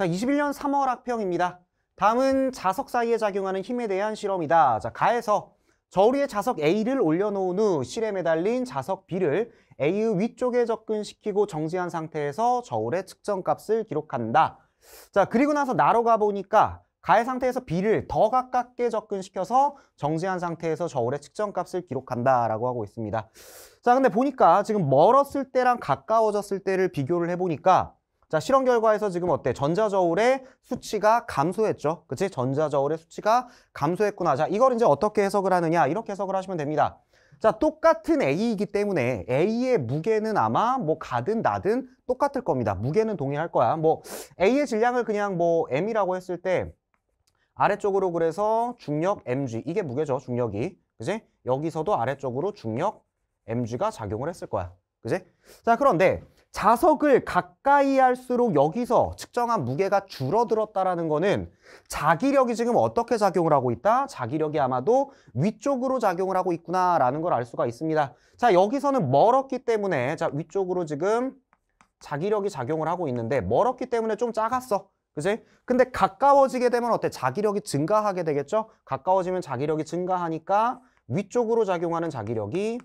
자, 21년 3월 학평입니다. 다음은 자석 사이에 작용하는 힘에 대한 실험이다. 자, 가에서 저울리에 자석 A를 올려놓은 후 실에 매달린 자석 B를 A의 위쪽에 접근시키고 정지한 상태에서 저울의 측정값을 기록한다. 자, 그리고 나서 나로 가보니까 가해 상태에서 B를 더 가깝게 접근시켜서 정지한 상태에서 저울의 측정값을 기록한다라고 하고 있습니다. 자, 근데 보니까 지금 멀었을 때랑 가까워졌을 때를 비교를 해보니까 자, 실험 결과에서 지금 어때? 전자저울의 수치가 감소했죠. 그치? 전자저울의 수치가 감소했구나. 자, 이걸 이제 어떻게 해석을 하느냐? 이렇게 해석을 하시면 됩니다. 자, 똑같은 A이기 때문에 A의 무게는 아마 뭐 가든 나든 똑같을 겁니다. 무게는 동일할 거야. 뭐 A의 질량을 그냥 뭐 M이라고 했을 때 아래쪽으로 그래서 중력 mg 이게 무게죠 중력이 그지 여기서도 아래쪽으로 중력 mg가 작용을 했을 거야 그지? 자, 그런데 자석을 가까이 할수록 여기서 측정한 무게가 줄어들었다라는 거는 자기력이 지금 어떻게 작용을 하고 있다? 자기력이 아마도 위쪽으로 작용을 하고 있구나라는 걸 알 수가 있습니다. 자, 여기서는 멀었기 때문에 자, 위쪽으로 지금 자기력이 작용을 하고 있는데 멀었기 때문에 좀 작았어. 그지? 근데 가까워지게 되면 어때? 자기력이 증가하게 되겠죠? 가까워지면 자기력이 증가하니까 위쪽으로 작용하는 자기력이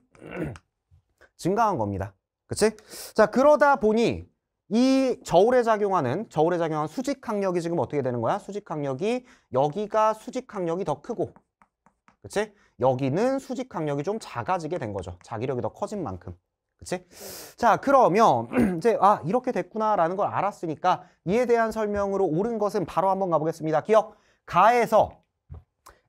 증가한 겁니다. 그치? 자, 그러다 보니 이 저울에 작용하는 저울에 작용한 수직 항력이 지금 어떻게 되는 거야? 수직 항력이 여기가 수직 항력이 더 크고 그치? 여기는 수직 항력이 좀 작아지게 된 거죠. 자기력이 더 커진 만큼. 그치? 자, 그러면 이제 아, 이렇게 됐구나라는 걸 알았으니까 이에 대한 설명으로 옳은 것은 바로 한번 가보겠습니다. 기억, 가에서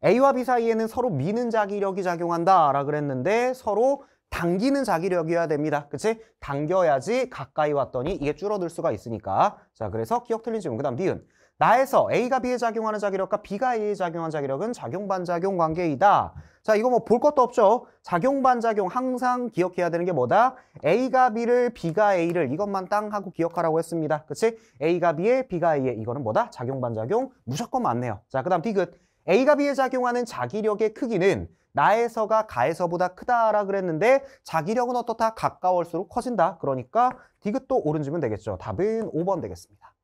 A와 B 사이에는 서로 미는 자기력이 작용한다 라 그랬는데 서로 당기는 자기력이어야 됩니다. 그치? 당겨야지 가까이 왔더니 이게 줄어들 수가 있으니까. 자, 그래서 기억 틀린 질문. 그 다음 니은. 나에서 A가 B에 작용하는 자기력과 B가 A에 작용하는 자기력은 작용반작용 관계이다. 자, 이거 뭐 볼 것도 없죠. 작용반작용 항상 기억해야 되는 게 뭐다? A가 B를, B가 A를 이것만 땅 하고 기억하라고 했습니다. 그치? A가 B에, B가 A에 이거는 뭐다? 작용반작용 무조건 맞네요. 자, 그 다음 디귿. A가 B에 작용하는 자기력의 크기는 나에서가 가에서보다 크다라 그랬는데 자기력은 어떻다? 가까울수록 커진다. 그러니까 디귿도 오른 주면 되겠죠. 답은 5번 되겠습니다.